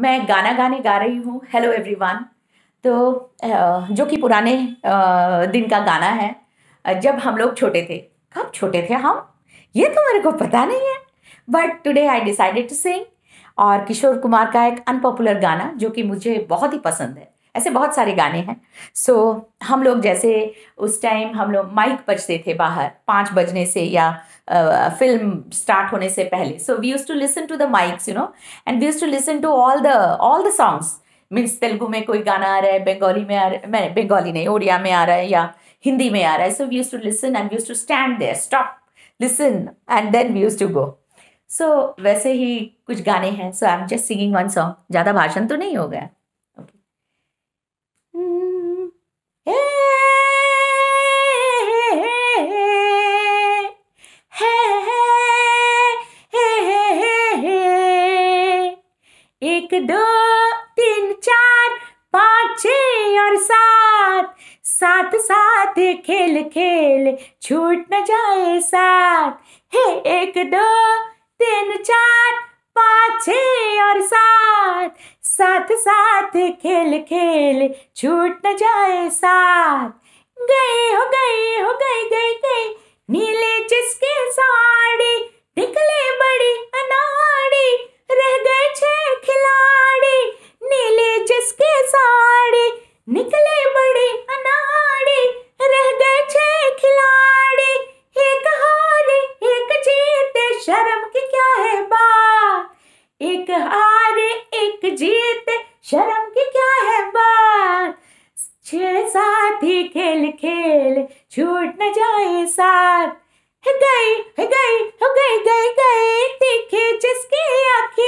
मैं गाना गाने गा रही हूँ हेलो एवरीवन तो जो कि पुराने दिन का गाना है जब हम लोग छोटे थे कब छोटे थे हम ये तो मेरे को पता नहीं है but today I decided to sing और किशोर कुमार का एक अनपॉपुलर गाना जो कि मुझे बहुत ही पसंद है ऐसे बहुत सारे गाने हैं सो so, हम लोग जैसे उस टाइम हम लोग माइक बजते थे बाहर पाँच बजने से या uh, फिल्म स्टार्ट होने से पहले so we use to listen to the mics you know and we use to listen to all the all the songs means Telugu में कोई गाना आ रहा है बंगाली में आ रहा है बंगाली नहीं ओडिया में आ रहा है या हिंदी में आ रहा है so we use to listen and use to stand there stop listen and then we use to go so वैसे ही कुछ गाने हैं so I am just singing one song ज़्यादा भाषण तो नहीं हो गया एक दो तीन चार पाँच छ और सात साथ साथ खेल खेल छूट न जाए साथ हे एक दो तीन चार पाँच छ और सात साथ साथ खेल खेल छूट न जाए साथ गए हो गए हो निकले बड़े अनाड़े रह गए छे खिलाड़ी एक हारे एक जीते शर्म की क्या है बात एक हारे एक जीते शर्म की क्या है बात छह साथी खेल खेल छूट न जाए साथ गई गई गई गई गई तीखे जिसकी आखिर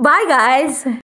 Bye, guys.